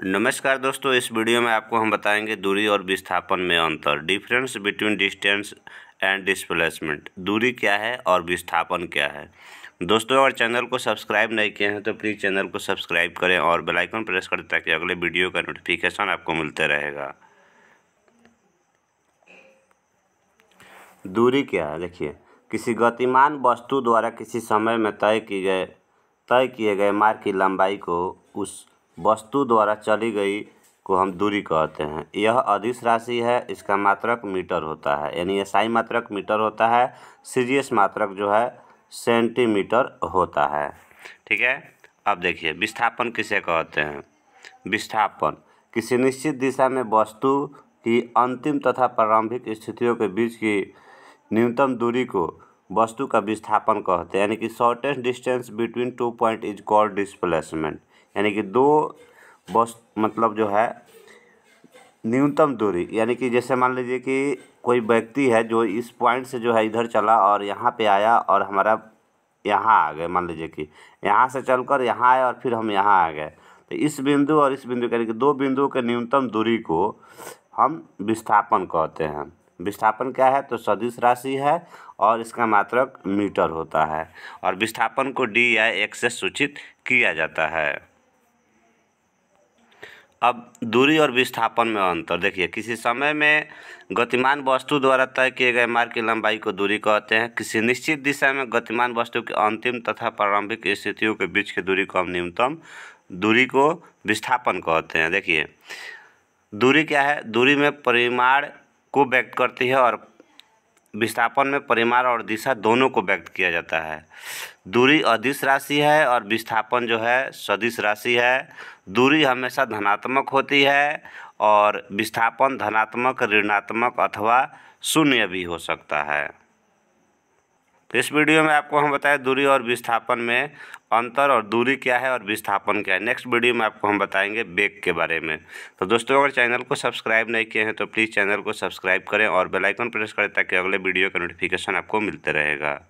नमस्कार दोस्तों इस वीडियो में आपको हम बताएंगे दूरी और विस्थापन में अंतर difference between distance and displacement दूरी क्या है और विस्थापन क्या है दोस्तों अगर चैनल को सब्सक्राइब नहीं किए हैं तो प्लीज़ चैनल को सब्सक्राइब करें और बेल आइकन प्रेस करें ताकि अगले वीडियो का नोटिफिकेशन आपको मिलते रहेगा दूरी क्या है देखिए किसी गतिमान वस्तु द्वारा किसी समय में तय किए गए तय किए गए मार्ग की लंबाई को उस वस्तु द्वारा चली गई को हम दूरी कहते हैं यह अदिश राशि है इसका मात्रक मीटर होता है यानी एसआई मात्रक मीटर होता है सीरियस मात्रक जो है सेंटीमीटर होता है ठीक है अब देखिए विस्थापन किसे कहते हैं विस्थापन किसी निश्चित दिशा में वस्तु की अंतिम तथा प्रारंभिक स्थितियों के बीच की न्यूनतम दूरी को वस्तु का विस्थापन कहते हैं यानी कि shortest distance between two point is called displacement यानी कि दो बस मतलब जो है न्यूनतम दूरी यानी कि जैसे मान लीजिए कि कोई व्यक्ति है जो इस पॉइंट से जो है इधर चला और यहाँ पे आया और हमारा यहाँ आ गए मान लीजिए कि यहाँ से चलकर यहाँ आए और फिर हम यहाँ आ गए तो इस बिंदु और इस बिंदु यानी कि दो बिंदुओं के न्यूनतम दूरी को हम विस्थापन कहते हैं विस्थापन क्या है तो सदिश राशि है और इसका मात्रक मीटर होता है और विस्थापन को डी या एक्स से सूचित किया जाता है अब दूरी और विस्थापन में अंतर देखिए किसी समय में गतिमान वस्तु द्वारा तय किए गए मार्ग की लंबाई को दूरी कहते हैं किसी निश्चित दिशा में गतिमान वस्तु के अंतिम तथा प्रारंभिक स्थितियों के बीच की दूरी को हम न्यूनतम दूरी को विस्थापन कहते हैं देखिए दूरी क्या है दूरी में परिमाण को व्यक्त करती है और विस्थापन में परिमाण और दिशा दोनों को व्यक्त किया जाता है दूरी अदिश राशि है और विस्थापन जो है सदिश राशि है दूरी हमेशा धनात्मक होती है और विस्थापन धनात्मक ऋणात्मक अथवा शून्य भी हो सकता है इस वीडियो में आपको हम बताएं दूरी और विस्थापन में अंतर और दूरी क्या है और विस्थापन क्या है नेक्स्ट वीडियो में आपको हम बताएंगे बेग के बारे में तो दोस्तों अगर चैनल को सब्सक्राइब नहीं किए हैं तो प्लीज़ चैनल को सब्सक्राइब करें और बेलाइकन प्रेस करें ताकि अगले वीडियो का नोटिफिकेशन आपको मिलते रहेगा